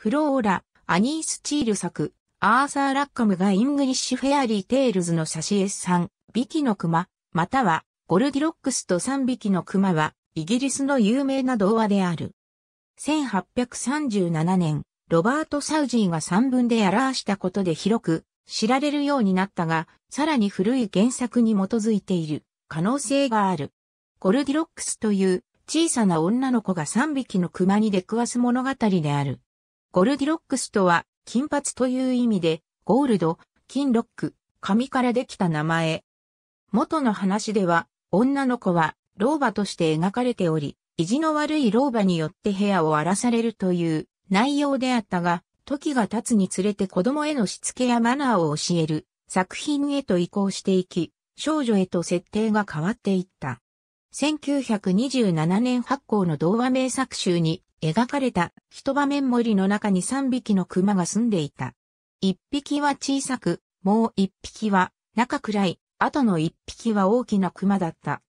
フローラ、アニースチール作、アーサー・ラッカムがイングリッシュ・フェアリー・テイルズのし絵さん、ビキの熊、または、ゴルディロックスと3匹の熊は、イギリスの有名な童話である。1837年、ロバート・サウジーが3文で表したことで広く知られるようになったが、さらに古い原作に基づいている可能性がある。ゴルディロックスという小さな女の子が3匹の熊に出くわす物語である。ゴルディロックスとは、金髪という意味で、ゴールド、金ロック、髪からできた名前。元の話では、女の子は、老婆として描かれており、意地の悪い老婆によって部屋を荒らされるという内容であったが、時が経つにつれて子供へのしつけやマナーを教える作品へと移行していき、少女へと設定が変わっていった。1927年発行の童話名作集に描かれた一場面森の中に三匹の熊が住んでいた。一匹は小さく、もう一匹は中くらい、あとの一匹は大きな熊だった。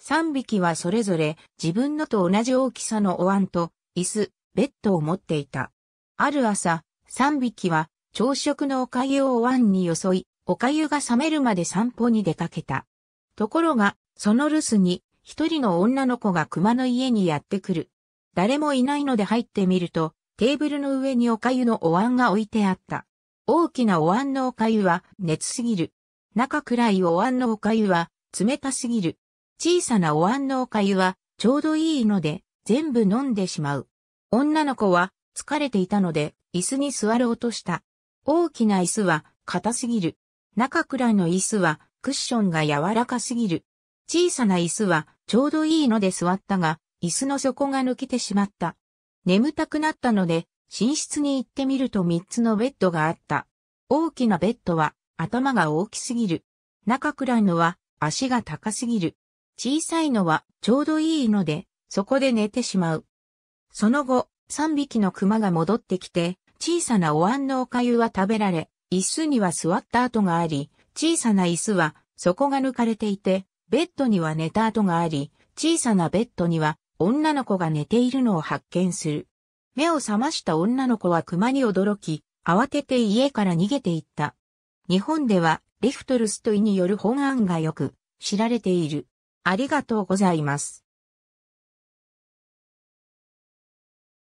三匹はそれぞれ自分のと同じ大きさのお椀と椅子、ベッドを持っていた。ある朝、三匹は朝食のおかゆをお椀によそい、おかゆが冷めるまで散歩に出かけた。ところが、その留守に一人の女の子が熊の家にやってくる。誰もいないので入ってみると、テーブルの上にお粥のお椀が置いてあった。大きなお椀のお粥は熱すぎる。中くらいお椀のお粥は冷たすぎる。小さなお椀のお粥はちょうどいいので全部飲んでしまう。女の子は疲れていたので椅子に座ろうとした。大きな椅子は硬すぎる。中くらいの椅子はクッションが柔らかすぎる。小さな椅子はちょうどいいので座ったが椅子の底が抜けてしまった。眠たくなったので、寝室に行ってみると三つのベッドがあった。大きなベッドは頭が大きすぎる。中くらいのは足が高すぎる。小さいのはちょうどいいので、そこで寝てしまう。その後、三匹の熊が戻ってきて、小さなお椀のお粥は食べられ、椅子には座った跡があり、小さな椅子は底が抜かれていて、ベッドには寝た跡があり、小さなベッドには女の子が寝ているのを発見する。目を覚ました女の子は熊に驚き、慌てて家から逃げていった。日本では、リフトルストイによる本案がよく知られている。ありがとうございます。